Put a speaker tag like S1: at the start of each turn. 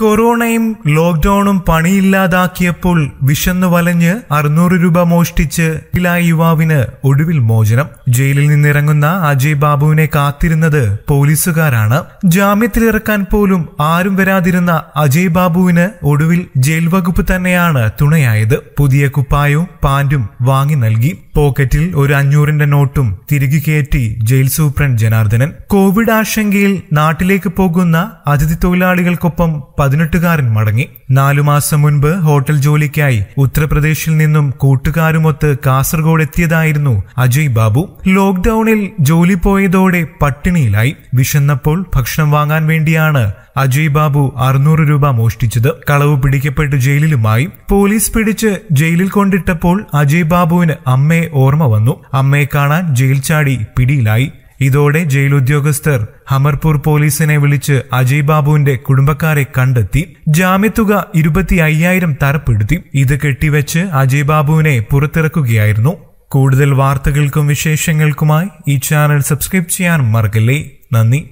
S1: കൊറോണയും ലോക്ക്ഡൌണും പണിയില്ലാതാക്കിയപ്പോൾ വിശന്നു വലഞ്ഞ് അറുന്നൂറ് രൂപ മോഷ്ടിച്ച് യുവാവിന് ഒടുവിൽ മോചനം ജയിലിൽ നിന്നിറങ്ങുന്ന അജയ് ബാബുവിനെ കാത്തിരുന്നത് പോലീസുകാരാണ് ജാമ്യത്തിലിറക്കാൻ പോലും ആരും വരാതിരുന്ന അജയ് ബാബുവിന് ഒടുവിൽ ജയിൽ വകുപ്പ് തന്നെയാണ് തുണയായത് പുതിയ കുപ്പായവും പാൻറും വാങ്ങി നൽകി പോക്കറ്റിൽ ഒരു അഞ്ഞൂറിന്റെ നോട്ടും തിരികെ കയറ്റി ജയിൽ സൂപ്രണ്ട് ജനാർദ്ദനൻ കോവിഡ് ആശങ്കയിൽ നാട്ടിലേക്ക് പോകുന്ന അതിഥി തൊഴിലാളികൾക്കൊപ്പം പതിനെട്ടുകാരൻ മടങ്ങി നാലു മാസം മുൻപ് ഹോട്ടൽ ജോലിക്കായി ഉത്തർപ്രദേശിൽ നിന്നും കൂട്ടുകാരുമൊത്ത് കാസർഗോഡ് എത്തിയതായിരുന്നു അജയ് ബാബു ലോക്ഡൌണിൽ ജോലി പോയതോടെ പട്ടിണിയിലായി വിശന്നപ്പോൾ ഭക്ഷണം വാങ്ങാൻ വേണ്ടിയാണ് അജയ് ബാബു അറുന്നൂറ് രൂപ മോഷ്ടിച്ചത് കളവ് പിടിക്കപ്പെട്ട് ജയിലിലുമായി പോലീസ് പിടിച്ച് ജയിലിൽ കൊണ്ടിട്ടപ്പോൾ അജയ് ബാബുവിന് അമ്മയെ ഓർമ്മ വന്നു അമ്മയെ കാണാൻ ജയിൽ ചാടി പിടിയിലായി ഇതോടെ ജയിൽ ഉദ്യോഗസ്ഥർ ഹമർപൂർ പോലീസിനെ വിളിച്ച് അജയ് ബാബുവിന്റെ കുടുംബക്കാരെ കണ്ടെത്തി ജാമ്യത്തുക ഇരുപത്തി അയ്യായിരം തരപ്പെടുത്തി ഇത് കെട്ടിവെച്ച് അജയ് ബാബുവിനെ പുറത്തിറക്കുകയായിരുന്നു കൂടുതൽ വാർത്തകൾക്കും വിശേഷങ്ങൾക്കുമായി ഈ ചാനൽ സബ്സ്ക്രൈബ് ചെയ്യാൻ മറക്കല്ലേ നന്ദി